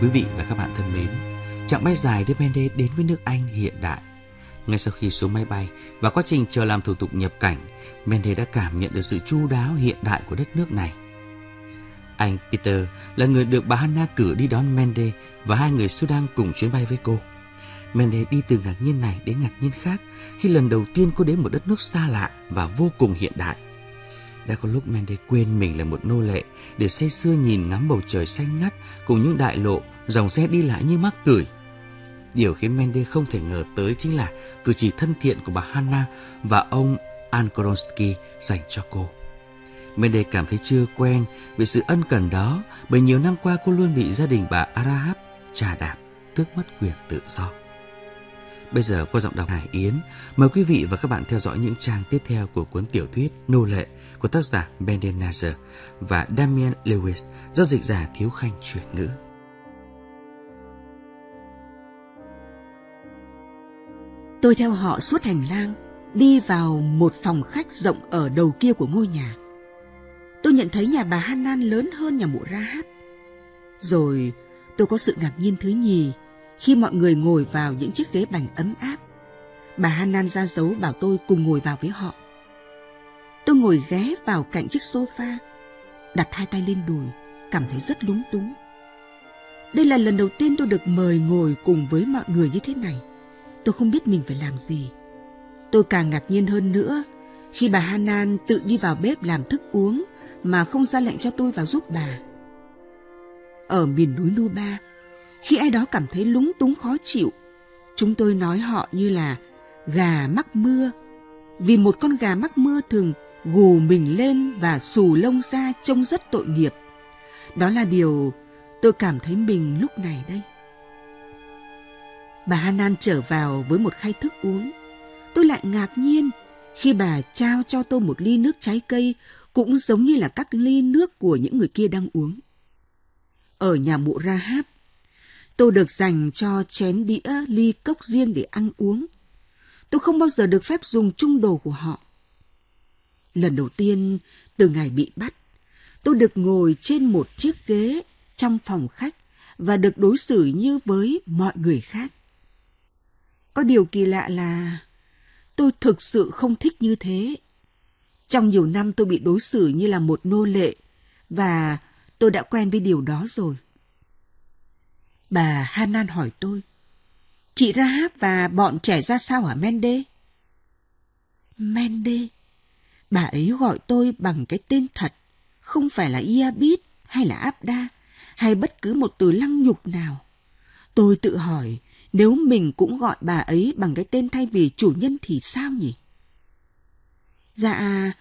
Quý vị và các bạn thân mến, chặng bay dài đêm Mende đến với nước Anh hiện đại. Ngay sau khi xuống máy bay và quá trình chờ làm thủ tục nhập cảnh, Mende đã cảm nhận được sự chu đáo hiện đại của đất nước này. Anh Peter là người được bà Hanna cử đi đón Mende và hai người Sudan cùng chuyến bay với cô. Mende đi từ ngạc nhiên này đến ngạc nhiên khác khi lần đầu tiên cô đến một đất nước xa lạ và vô cùng hiện đại. Đã có lúc Mende quên mình là một nô lệ để say sưa nhìn ngắm bầu trời xanh ngắt cùng những đại lộ, dòng xe đi lại như mắc cười. Điều khiến Mende không thể ngờ tới chính là cử chỉ thân thiện của bà Hanna và ông Ankoronsky dành cho cô. Mende cảm thấy chưa quen về sự ân cần đó bởi nhiều năm qua cô luôn bị gia đình bà Arahab trà đạp, tước mất quyền tự do. Bây giờ qua giọng đọc Hải Yến, mời quý vị và các bạn theo dõi những trang tiếp theo của cuốn tiểu thuyết Nô Lệ của tác giả Benden Nazar và Damian Lewis do dịch giả Thiếu Khanh chuyển ngữ. Tôi theo họ suốt hành lang, đi vào một phòng khách rộng ở đầu kia của ngôi nhà. Tôi nhận thấy nhà bà Hanan lớn hơn nhà mụ Rahat. Rồi tôi có sự ngạc nhiên thứ nhì khi mọi người ngồi vào những chiếc ghế bành ấm áp, bà Hanan ra dấu bảo tôi cùng ngồi vào với họ. Tôi ngồi ghé vào cạnh chiếc sofa, đặt hai tay lên đùi, cảm thấy rất lúng túng. Đây là lần đầu tiên tôi được mời ngồi cùng với mọi người như thế này. Tôi không biết mình phải làm gì. Tôi càng ngạc nhiên hơn nữa khi bà Hanan tự đi vào bếp làm thức uống mà không ra lệnh cho tôi vào giúp bà. Ở miền núi Nuba, khi ai đó cảm thấy lúng túng khó chịu, chúng tôi nói họ như là gà mắc mưa. Vì một con gà mắc mưa thường gù mình lên và xù lông ra trông rất tội nghiệp. Đó là điều tôi cảm thấy mình lúc này đây. Bà Hanan trở vào với một khay thức uống. Tôi lại ngạc nhiên khi bà trao cho tôi một ly nước trái cây cũng giống như là các ly nước của những người kia đang uống. Ở nhà mụ Rahab, Tôi được dành cho chén đĩa ly cốc riêng để ăn uống. Tôi không bao giờ được phép dùng chung đồ của họ. Lần đầu tiên, từ ngày bị bắt, tôi được ngồi trên một chiếc ghế trong phòng khách và được đối xử như với mọi người khác. Có điều kỳ lạ là tôi thực sự không thích như thế. Trong nhiều năm tôi bị đối xử như là một nô lệ và tôi đã quen với điều đó rồi. Bà Hanan hỏi tôi. Chị Rahab và bọn trẻ ra sao hả Mende? Mende? Bà ấy gọi tôi bằng cái tên thật, không phải là Iabit hay là Abda hay bất cứ một từ lăng nhục nào. Tôi tự hỏi nếu mình cũng gọi bà ấy bằng cái tên thay vì chủ nhân thì sao nhỉ? Dạ,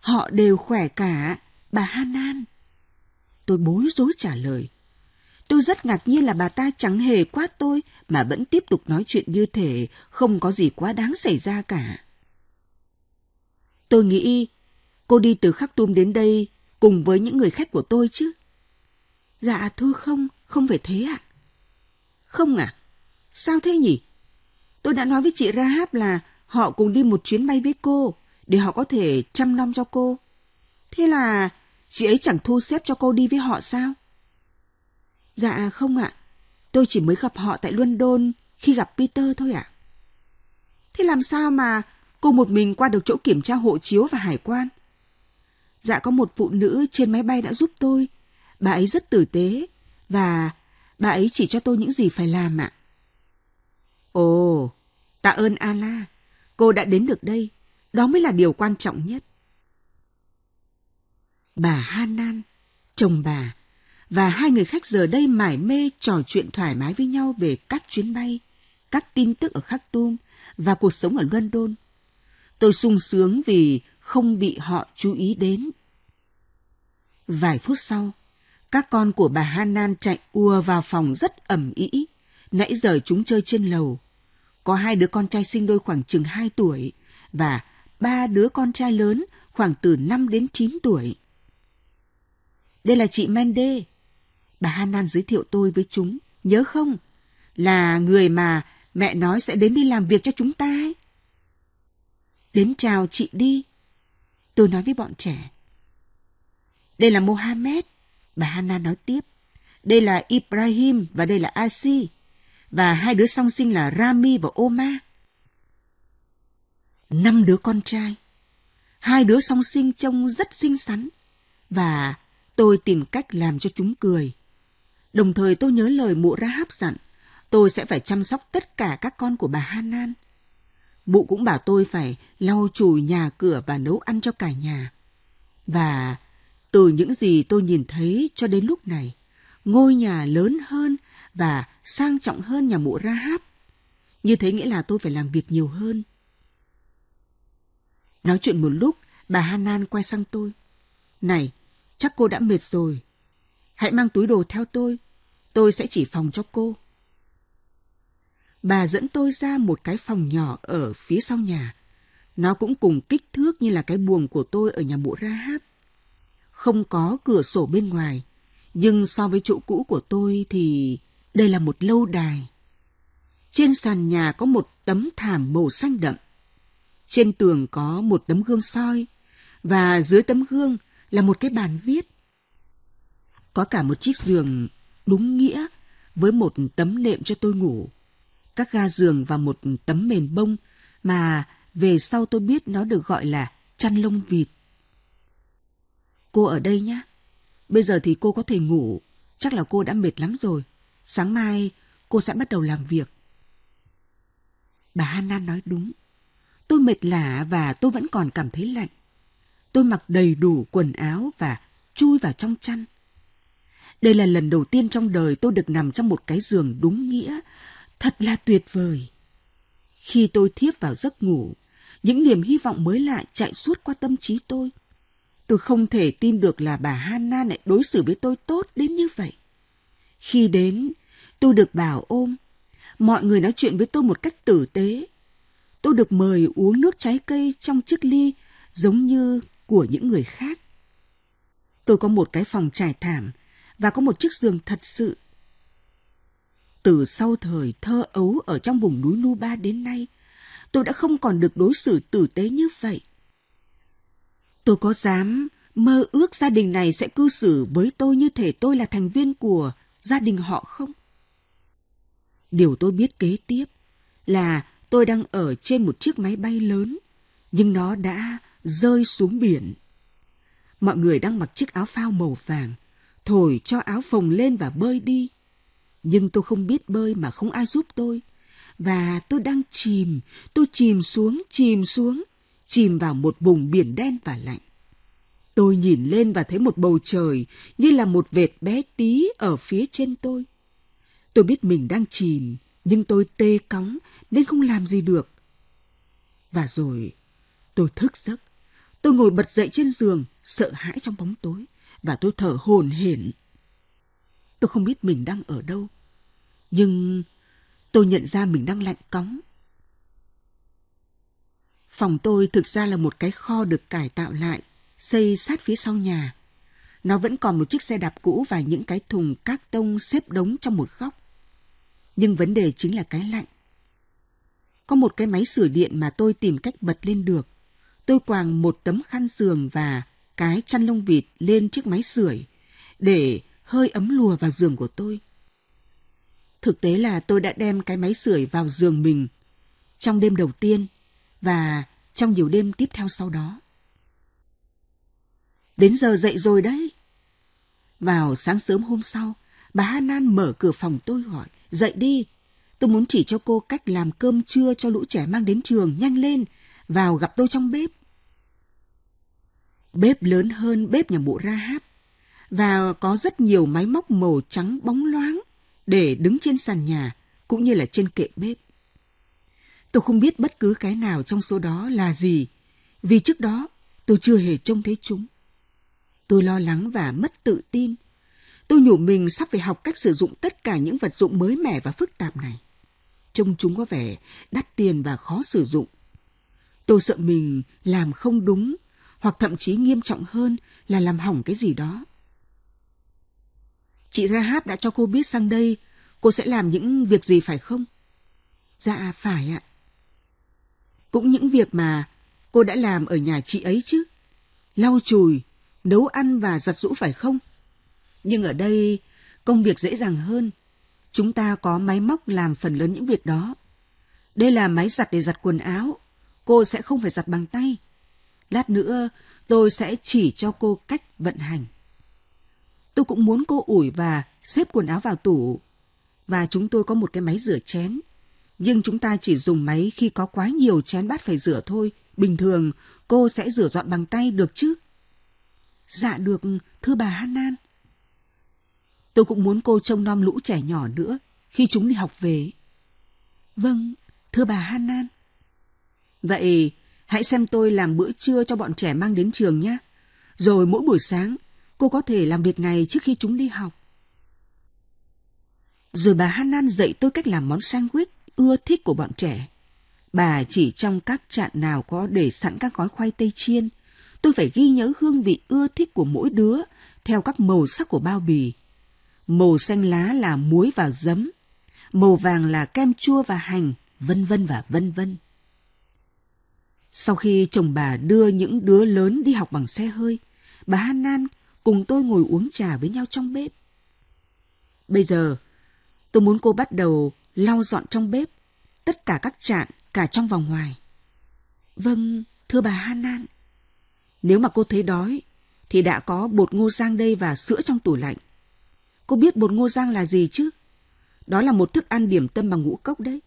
họ đều khỏe cả, bà Hanan. Tôi bối rối trả lời. Tôi rất ngạc nhiên là bà ta chẳng hề quát tôi mà vẫn tiếp tục nói chuyện như thể không có gì quá đáng xảy ra cả. Tôi nghĩ cô đi từ Khắc Tum đến đây cùng với những người khách của tôi chứ. Dạ thưa không, không phải thế ạ. Không à? Sao thế nhỉ? Tôi đã nói với chị Rahab là họ cùng đi một chuyến bay với cô để họ có thể chăm nom cho cô. Thế là chị ấy chẳng thu xếp cho cô đi với họ sao? Dạ không ạ, tôi chỉ mới gặp họ tại London khi gặp Peter thôi ạ. Thế làm sao mà cô một mình qua được chỗ kiểm tra hộ chiếu và hải quan? Dạ có một phụ nữ trên máy bay đã giúp tôi. Bà ấy rất tử tế và bà ấy chỉ cho tôi những gì phải làm ạ. Ồ, tạ ơn Allah, cô đã đến được đây. Đó mới là điều quan trọng nhất. Bà Hanan, chồng bà, và hai người khách giờ đây mải mê trò chuyện thoải mái với nhau về các chuyến bay, các tin tức ở Khắc Tum và cuộc sống ở London. Tôi sung sướng vì không bị họ chú ý đến. Vài phút sau, các con của bà Hanan chạy ùa vào phòng rất ẩm ý. Nãy giờ chúng chơi trên lầu. Có hai đứa con trai sinh đôi khoảng chừng 2 tuổi và ba đứa con trai lớn khoảng từ 5 đến 9 tuổi. Đây là chị Mende, Bà Hanan giới thiệu tôi với chúng, nhớ không? Là người mà mẹ nói sẽ đến đi làm việc cho chúng ta ấy. Đến chào chị đi. Tôi nói với bọn trẻ. Đây là Mohammed, bà Hana nói tiếp. Đây là Ibrahim và đây là Asi. Và hai đứa song sinh là Rami và Oma. Năm đứa con trai. Hai đứa song sinh trông rất xinh xắn. Và tôi tìm cách làm cho chúng cười. Đồng thời tôi nhớ lời mụ ra hấp dặn, tôi sẽ phải chăm sóc tất cả các con của bà Hanan. Mụ cũng bảo tôi phải lau chùi nhà cửa và nấu ăn cho cả nhà. Và từ những gì tôi nhìn thấy cho đến lúc này, ngôi nhà lớn hơn và sang trọng hơn nhà mụ Ra hấp. Như thế nghĩa là tôi phải làm việc nhiều hơn. Nói chuyện một lúc, bà Hanan quay sang tôi. Này, chắc cô đã mệt rồi, Hãy mang túi đồ theo tôi, tôi sẽ chỉ phòng cho cô. Bà dẫn tôi ra một cái phòng nhỏ ở phía sau nhà. Nó cũng cùng kích thước như là cái buồng của tôi ở nhà mộ Rahab. Không có cửa sổ bên ngoài, nhưng so với chỗ cũ của tôi thì đây là một lâu đài. Trên sàn nhà có một tấm thảm màu xanh đậm. Trên tường có một tấm gương soi và dưới tấm gương là một cái bàn viết. Có cả một chiếc giường đúng nghĩa với một tấm nệm cho tôi ngủ. Các ga giường và một tấm mền bông mà về sau tôi biết nó được gọi là chăn lông vịt. Cô ở đây nhé. Bây giờ thì cô có thể ngủ. Chắc là cô đã mệt lắm rồi. Sáng mai cô sẽ bắt đầu làm việc. Bà Hanna nói đúng. Tôi mệt lạ và tôi vẫn còn cảm thấy lạnh. Tôi mặc đầy đủ quần áo và chui vào trong chăn đây là lần đầu tiên trong đời tôi được nằm trong một cái giường đúng nghĩa. Thật là tuyệt vời. Khi tôi thiếp vào giấc ngủ, những niềm hy vọng mới lại chạy suốt qua tâm trí tôi. Tôi không thể tin được là bà Hanna lại đối xử với tôi tốt đến như vậy. Khi đến, tôi được bảo ôm. Mọi người nói chuyện với tôi một cách tử tế. Tôi được mời uống nước trái cây trong chiếc ly giống như của những người khác. Tôi có một cái phòng trải thảm và có một chiếc giường thật sự. Từ sau thời thơ ấu ở trong vùng núi Nuba đến nay, tôi đã không còn được đối xử tử tế như vậy. Tôi có dám mơ ước gia đình này sẽ cư xử với tôi như thể tôi là thành viên của gia đình họ không? Điều tôi biết kế tiếp là tôi đang ở trên một chiếc máy bay lớn, nhưng nó đã rơi xuống biển. Mọi người đang mặc chiếc áo phao màu vàng, thổi cho áo phồng lên và bơi đi. Nhưng tôi không biết bơi mà không ai giúp tôi. Và tôi đang chìm, tôi chìm xuống, chìm xuống, chìm vào một vùng biển đen và lạnh. Tôi nhìn lên và thấy một bầu trời như là một vệt bé tí ở phía trên tôi. Tôi biết mình đang chìm, nhưng tôi tê cóng nên không làm gì được. Và rồi tôi thức giấc. Tôi ngồi bật dậy trên giường, sợ hãi trong bóng tối và tôi thở hổn hển. Tôi không biết mình đang ở đâu, nhưng tôi nhận ra mình đang lạnh cóng. Phòng tôi thực ra là một cái kho được cải tạo lại, xây sát phía sau nhà. Nó vẫn còn một chiếc xe đạp cũ và những cái thùng các tông xếp đống trong một góc. Nhưng vấn đề chính là cái lạnh. Có một cái máy sửa điện mà tôi tìm cách bật lên được. Tôi quàng một tấm khăn giường và cái chăn lông vịt lên chiếc máy sưởi để hơi ấm lùa vào giường của tôi. Thực tế là tôi đã đem cái máy sưởi vào giường mình trong đêm đầu tiên và trong nhiều đêm tiếp theo sau đó. Đến giờ dậy rồi đấy. Vào sáng sớm hôm sau, bà Hanan mở cửa phòng tôi gọi, dậy đi. Tôi muốn chỉ cho cô cách làm cơm trưa cho lũ trẻ mang đến trường, nhanh lên, vào gặp tôi trong bếp. Bếp lớn hơn bếp nhà mụ Rahab và có rất nhiều máy móc màu trắng bóng loáng để đứng trên sàn nhà cũng như là trên kệ bếp. Tôi không biết bất cứ cái nào trong số đó là gì, vì trước đó tôi chưa hề trông thấy chúng. Tôi lo lắng và mất tự tin. Tôi nhủ mình sắp phải học cách sử dụng tất cả những vật dụng mới mẻ và phức tạp này. Trông chúng có vẻ đắt tiền và khó sử dụng. Tôi sợ mình làm không đúng hoặc thậm chí nghiêm trọng hơn là làm hỏng cái gì đó. Chị Rahab đã cho cô biết sang đây cô sẽ làm những việc gì phải không? Dạ phải ạ. Cũng những việc mà cô đã làm ở nhà chị ấy chứ. Lau chùi, nấu ăn và giặt rũ phải không? Nhưng ở đây công việc dễ dàng hơn. Chúng ta có máy móc làm phần lớn những việc đó. Đây là máy giặt để giặt quần áo. Cô sẽ không phải giặt bằng tay Lát nữa tôi sẽ chỉ cho cô cách vận hành. Tôi cũng muốn cô ủi và xếp quần áo vào tủ. Và chúng tôi có một cái máy rửa chén. Nhưng chúng ta chỉ dùng máy khi có quá nhiều chén bát phải rửa thôi. Bình thường cô sẽ rửa dọn bằng tay được chứ? Dạ được, thưa bà Hanan. Tôi cũng muốn cô trông nom lũ trẻ nhỏ nữa khi chúng đi học về. Vâng, thưa bà Hanan. Vậy Hãy xem tôi làm bữa trưa cho bọn trẻ mang đến trường nhé. Rồi mỗi buổi sáng, cô có thể làm việc này trước khi chúng đi học. Rồi bà Hanan dạy tôi cách làm món sandwich ưa thích của bọn trẻ. Bà chỉ trong các chạn nào có để sẵn các gói khoai tây chiên, tôi phải ghi nhớ hương vị ưa thích của mỗi đứa theo các màu sắc của bao bì. Màu xanh lá là muối và giấm, màu vàng là kem chua và hành, vân vân và vân vân. Sau khi chồng bà đưa những đứa lớn đi học bằng xe hơi, bà Hanan cùng tôi ngồi uống trà với nhau trong bếp. Bây giờ, tôi muốn cô bắt đầu lau dọn trong bếp, tất cả các chạn cả trong và ngoài. Vâng, thưa bà Hanan. Nếu mà cô thấy đói, thì đã có bột ngô rang đây và sữa trong tủ lạnh. Cô biết bột ngô rang là gì chứ? Đó là một thức ăn điểm tâm bằng ngũ cốc đấy.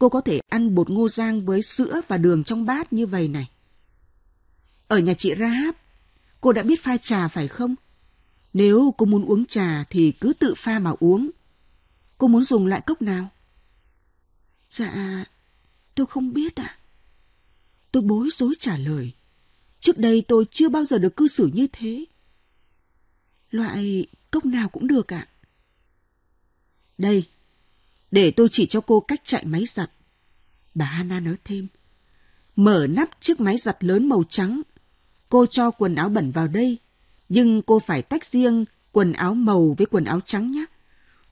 Cô có thể ăn bột ngô rang với sữa và đường trong bát như vậy này. Ở nhà chị Rahab, cô đã biết pha trà phải không? Nếu cô muốn uống trà thì cứ tự pha mà uống. Cô muốn dùng loại cốc nào? Dạ, tôi không biết ạ. À. Tôi bối rối trả lời. Trước đây tôi chưa bao giờ được cư xử như thế. Loại cốc nào cũng được ạ. À. Đây, để tôi chỉ cho cô cách chạy máy giặt. Bà Hana nói thêm, mở nắp chiếc máy giặt lớn màu trắng. Cô cho quần áo bẩn vào đây, nhưng cô phải tách riêng quần áo màu với quần áo trắng nhé.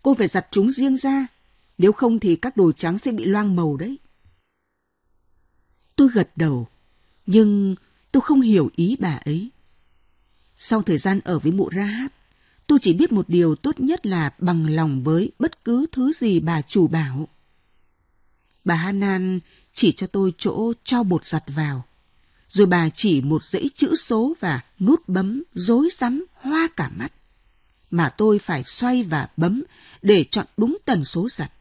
Cô phải giặt chúng riêng ra, nếu không thì các đồ trắng sẽ bị loang màu đấy. Tôi gật đầu, nhưng tôi không hiểu ý bà ấy. Sau thời gian ở với mụ Rahab, Tôi chỉ biết một điều tốt nhất là bằng lòng với bất cứ thứ gì bà chủ bảo. Bà Hanan chỉ cho tôi chỗ cho bột giặt vào. Rồi bà chỉ một dãy chữ số và nút bấm rối rắm hoa cả mắt. Mà tôi phải xoay và bấm để chọn đúng tần số giặt.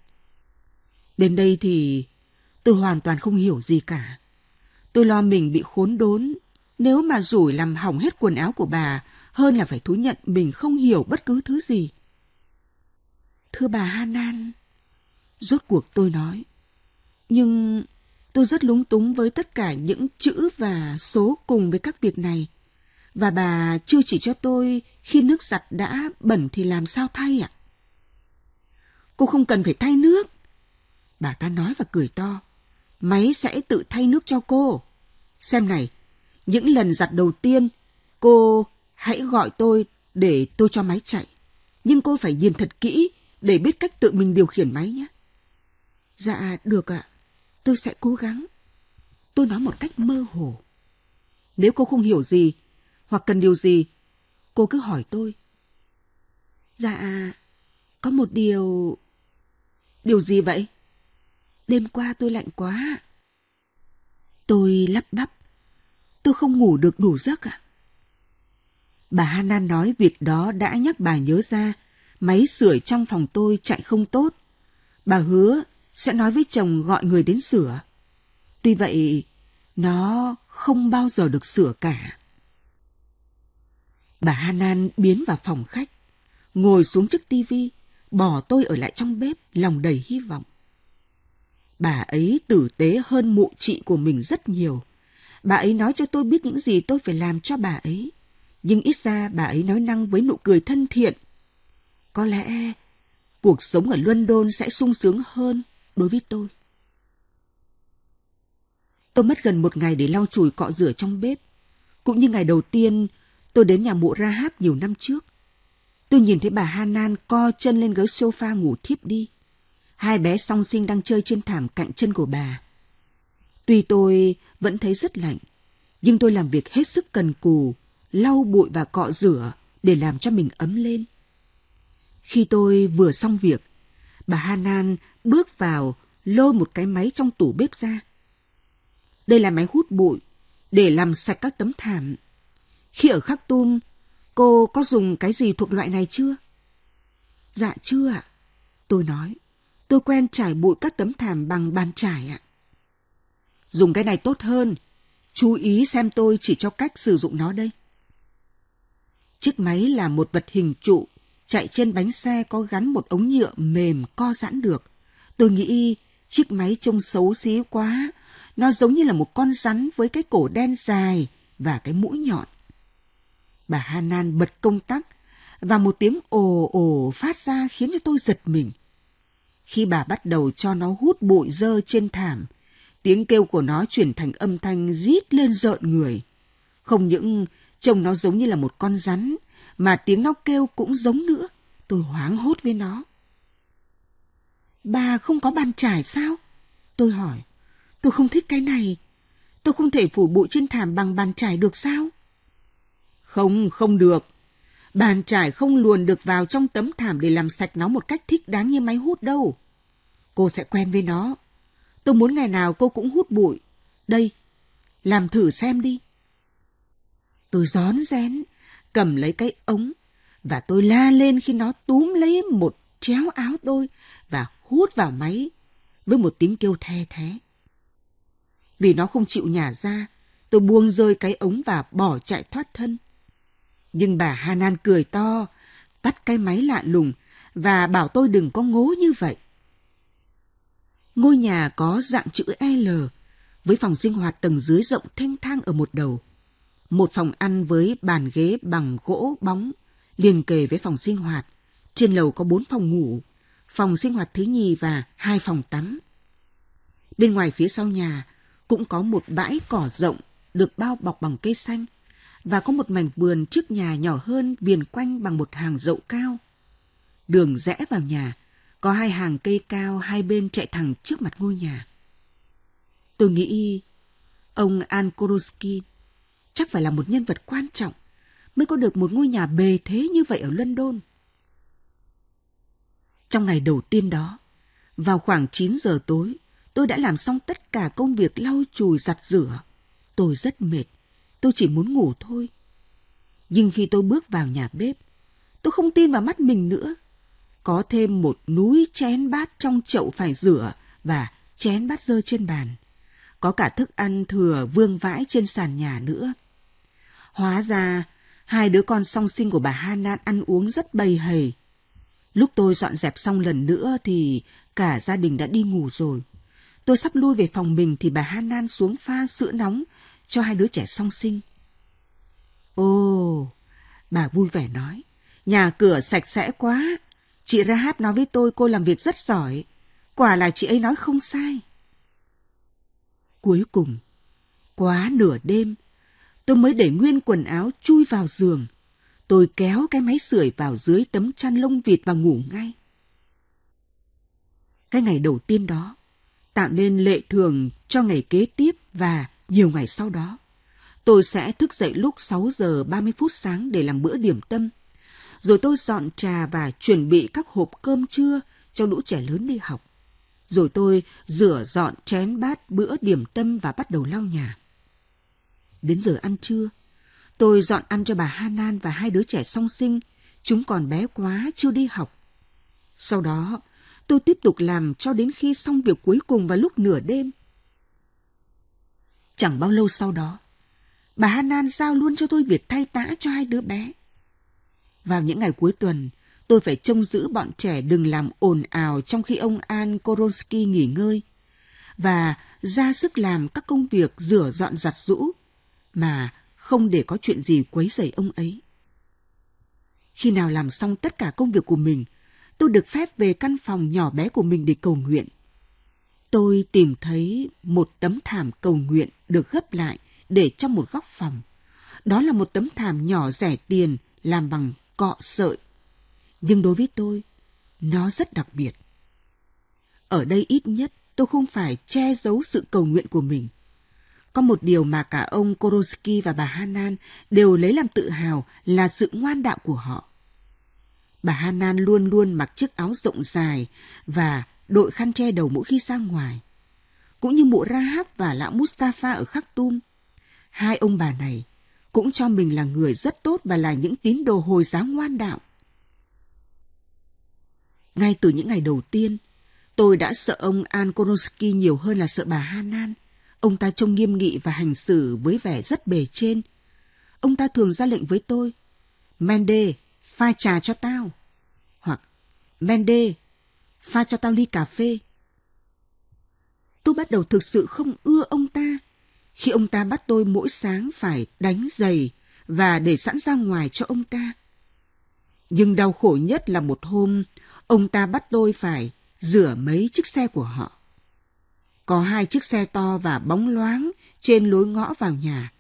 Đến đây thì tôi hoàn toàn không hiểu gì cả. Tôi lo mình bị khốn đốn nếu mà rủi làm hỏng hết quần áo của bà hơn là phải thú nhận mình không hiểu bất cứ thứ gì. Thưa bà Hanan, rốt cuộc tôi nói, nhưng tôi rất lúng túng với tất cả những chữ và số cùng với các việc này. Và bà chưa chỉ cho tôi khi nước giặt đã bẩn thì làm sao thay ạ? À? Cô không cần phải thay nước. Bà ta nói và cười to. Máy sẽ tự thay nước cho cô. Xem này, những lần giặt đầu tiên, cô hãy gọi tôi để tôi cho máy chạy. Nhưng cô phải nhìn thật kỹ để biết cách tự mình điều khiển máy nhé. Dạ, được ạ. Tôi sẽ cố gắng. Tôi nói một cách mơ hồ. Nếu cô không hiểu gì hoặc cần điều gì, cô cứ hỏi tôi. Dạ, có một điều... Điều gì vậy? Đêm qua tôi lạnh quá. Tôi lắp bắp. Tôi không ngủ được đủ giấc ạ. À? Bà Hana nói việc đó đã nhắc bà nhớ ra, máy sửa trong phòng tôi chạy không tốt. Bà hứa sẽ nói với chồng gọi người đến sửa. Tuy vậy, nó không bao giờ được sửa cả. Bà Hanan biến vào phòng khách, ngồi xuống trước tivi, bỏ tôi ở lại trong bếp, lòng đầy hy vọng. Bà ấy tử tế hơn mụ chị của mình rất nhiều. Bà ấy nói cho tôi biết những gì tôi phải làm cho bà ấy nhưng ít ra bà ấy nói năng với nụ cười thân thiện. Có lẽ cuộc sống ở London sẽ sung sướng hơn đối với tôi. Tôi mất gần một ngày để lau chùi cọ rửa trong bếp. Cũng như ngày đầu tiên tôi đến nhà mụ Rahab nhiều năm trước. Tôi nhìn thấy bà Hanan co chân lên ghế sofa ngủ thiếp đi. Hai bé song sinh đang chơi trên thảm cạnh chân của bà. Tuy tôi vẫn thấy rất lạnh, nhưng tôi làm việc hết sức cần cù lau bụi và cọ rửa để làm cho mình ấm lên. Khi tôi vừa xong việc, bà Hanan bước vào lôi một cái máy trong tủ bếp ra. Đây là máy hút bụi để làm sạch các tấm thảm. Khi ở Khắc Tum, cô có dùng cái gì thuộc loại này chưa? Dạ chưa ạ. Tôi nói, tôi quen trải bụi các tấm thảm bằng bàn trải ạ. Dùng cái này tốt hơn. Chú ý xem tôi chỉ cho cách sử dụng nó đây. Chiếc máy là một vật hình trụ, chạy trên bánh xe có gắn một ống nhựa mềm co giãn được. Tôi nghĩ chiếc máy trông xấu xí quá, nó giống như là một con rắn với cái cổ đen dài và cái mũi nhọn. Bà Hanan bật công tắc và một tiếng ồ ồ phát ra khiến cho tôi giật mình. Khi bà bắt đầu cho nó hút bụi dơ trên thảm, tiếng kêu của nó chuyển thành âm thanh rít lên rợn người. Không những Trông nó giống như là một con rắn, mà tiếng nó kêu cũng giống nữa. Tôi hoáng hốt với nó. Bà không có bàn trải sao? Tôi hỏi. Tôi không thích cái này. Tôi không thể phủ bụi trên thảm bằng bàn trải được sao? Không, không được. Bàn trải không luồn được vào trong tấm thảm để làm sạch nó một cách thích đáng như máy hút đâu. Cô sẽ quen với nó. Tôi muốn ngày nào cô cũng hút bụi. Đây, làm thử xem đi. Tôi rón rén, cầm lấy cái ống và tôi la lên khi nó túm lấy một chéo áo tôi và hút vào máy với một tiếng kêu the thế. Vì nó không chịu nhả ra, tôi buông rơi cái ống và bỏ chạy thoát thân. Nhưng bà Hanan cười to, tắt cái máy lạ lùng và bảo tôi đừng có ngố như vậy. Ngôi nhà có dạng chữ L với phòng sinh hoạt tầng dưới rộng thanh thang ở một đầu một phòng ăn với bàn ghế bằng gỗ bóng liền kề với phòng sinh hoạt. Trên lầu có bốn phòng ngủ, phòng sinh hoạt thứ nhì và hai phòng tắm. Bên ngoài phía sau nhà cũng có một bãi cỏ rộng được bao bọc bằng cây xanh và có một mảnh vườn trước nhà nhỏ hơn viền quanh bằng một hàng rậu cao. Đường rẽ vào nhà, có hai hàng cây cao hai bên chạy thẳng trước mặt ngôi nhà. Tôi nghĩ ông Ankorosky chắc phải là một nhân vật quan trọng mới có được một ngôi nhà bề thế như vậy ở London. Trong ngày đầu tiên đó, vào khoảng 9 giờ tối, tôi đã làm xong tất cả công việc lau chùi giặt rửa. Tôi rất mệt, tôi chỉ muốn ngủ thôi. Nhưng khi tôi bước vào nhà bếp, tôi không tin vào mắt mình nữa. Có thêm một núi chén bát trong chậu phải rửa và chén bát rơi trên bàn. Có cả thức ăn thừa vương vãi trên sàn nhà nữa. Hóa ra, hai đứa con song sinh của bà Hanan ăn uống rất bầy hầy. Lúc tôi dọn dẹp xong lần nữa thì cả gia đình đã đi ngủ rồi. Tôi sắp lui về phòng mình thì bà Hanan xuống pha sữa nóng cho hai đứa trẻ song sinh. Ồ, bà vui vẻ nói, nhà cửa sạch sẽ quá. Chị Rahab nói với tôi cô làm việc rất giỏi. Quả là chị ấy nói không sai. Cuối cùng, quá nửa đêm, tôi mới để nguyên quần áo chui vào giường. Tôi kéo cái máy sưởi vào dưới tấm chăn lông vịt và ngủ ngay. Cái ngày đầu tiên đó tạo nên lệ thường cho ngày kế tiếp và nhiều ngày sau đó. Tôi sẽ thức dậy lúc 6 giờ 30 phút sáng để làm bữa điểm tâm. Rồi tôi dọn trà và chuẩn bị các hộp cơm trưa cho lũ trẻ lớn đi học. Rồi tôi rửa dọn chén bát bữa điểm tâm và bắt đầu lau nhà. Đến giờ ăn trưa, tôi dọn ăn cho bà Hanan và hai đứa trẻ song sinh, chúng còn bé quá chưa đi học. Sau đó, tôi tiếp tục làm cho đến khi xong việc cuối cùng vào lúc nửa đêm. Chẳng bao lâu sau đó, bà Hanan giao luôn cho tôi việc thay tã cho hai đứa bé. Vào những ngày cuối tuần, tôi phải trông giữ bọn trẻ đừng làm ồn ào trong khi ông An Koronsky nghỉ ngơi và ra sức làm các công việc rửa dọn giặt rũ mà không để có chuyện gì quấy rầy ông ấy. Khi nào làm xong tất cả công việc của mình, tôi được phép về căn phòng nhỏ bé của mình để cầu nguyện. Tôi tìm thấy một tấm thảm cầu nguyện được gấp lại để trong một góc phòng. Đó là một tấm thảm nhỏ rẻ tiền làm bằng cọ sợi. Nhưng đối với tôi, nó rất đặc biệt. Ở đây ít nhất tôi không phải che giấu sự cầu nguyện của mình. Có một điều mà cả ông Korosky và bà Hanan đều lấy làm tự hào là sự ngoan đạo của họ. Bà Hanan luôn luôn mặc chiếc áo rộng dài và đội khăn che đầu mỗi khi ra ngoài. Cũng như mụ Rahab và lão Mustafa ở Khắc Tum, hai ông bà này cũng cho mình là người rất tốt và là những tín đồ Hồi giáo ngoan đạo. Ngay từ những ngày đầu tiên, tôi đã sợ ông Ankoronsky nhiều hơn là sợ bà Hanan. Ông ta trông nghiêm nghị và hành xử với vẻ rất bề trên. Ông ta thường ra lệnh với tôi. Mende, pha trà cho tao. Hoặc Mende, pha cho tao ly cà phê. Tôi bắt đầu thực sự không ưa ông ta khi ông ta bắt tôi mỗi sáng phải đánh giày và để sẵn ra ngoài cho ông ta. Nhưng đau khổ nhất là một hôm, ông ta bắt tôi phải rửa mấy chiếc xe của họ. Có hai chiếc xe to và bóng loáng trên lối ngõ vào nhà.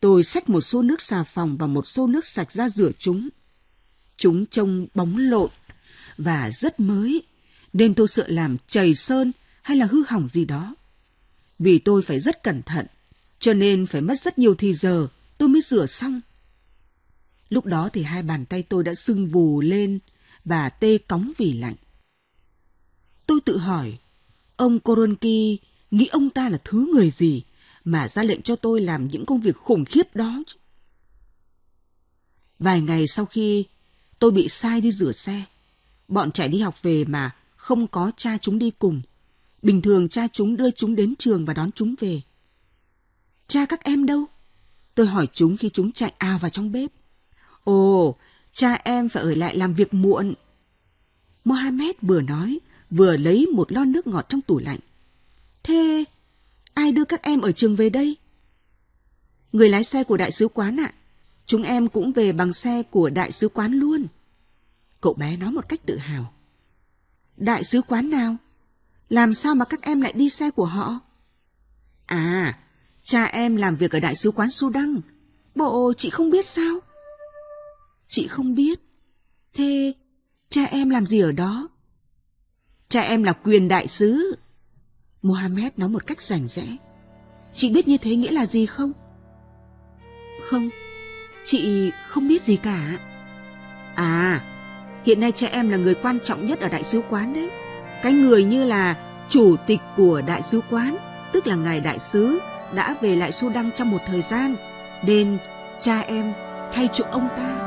Tôi xách một xô nước xà phòng và một xô nước sạch ra rửa chúng. Chúng trông bóng lộn và rất mới, nên tôi sợ làm chầy sơn hay là hư hỏng gì đó. Vì tôi phải rất cẩn thận, cho nên phải mất rất nhiều thì giờ tôi mới rửa xong. Lúc đó thì hai bàn tay tôi đã sưng vù lên và tê cóng vì lạnh. Tôi tự hỏi, ông Koronki nghĩ ông ta là thứ người gì mà ra lệnh cho tôi làm những công việc khủng khiếp đó. Vài ngày sau khi tôi bị sai đi rửa xe, bọn trẻ đi học về mà không có cha chúng đi cùng. Bình thường cha chúng đưa chúng đến trường và đón chúng về. Cha các em đâu? Tôi hỏi chúng khi chúng chạy ào vào trong bếp. Ồ, cha em phải ở lại làm việc muộn. Mohammed vừa nói, vừa lấy một lon nước ngọt trong tủ lạnh. Thế ai đưa các em ở trường về đây? Người lái xe của đại sứ quán ạ. À? Chúng em cũng về bằng xe của đại sứ quán luôn. Cậu bé nói một cách tự hào. Đại sứ quán nào? Làm sao mà các em lại đi xe của họ? À, cha em làm việc ở đại sứ quán Sudan. Bộ chị không biết sao? Chị không biết. Thế cha em làm gì ở đó? Cha em là quyền đại sứ. Mohammed nói một cách rảnh rẽ. Chị biết như thế nghĩa là gì không? Không, chị không biết gì cả. À, hiện nay trẻ em là người quan trọng nhất ở đại sứ quán đấy. Cái người như là chủ tịch của đại sứ quán, tức là ngài đại sứ, đã về lại Sudan trong một thời gian, nên cha em thay chỗ ông ta.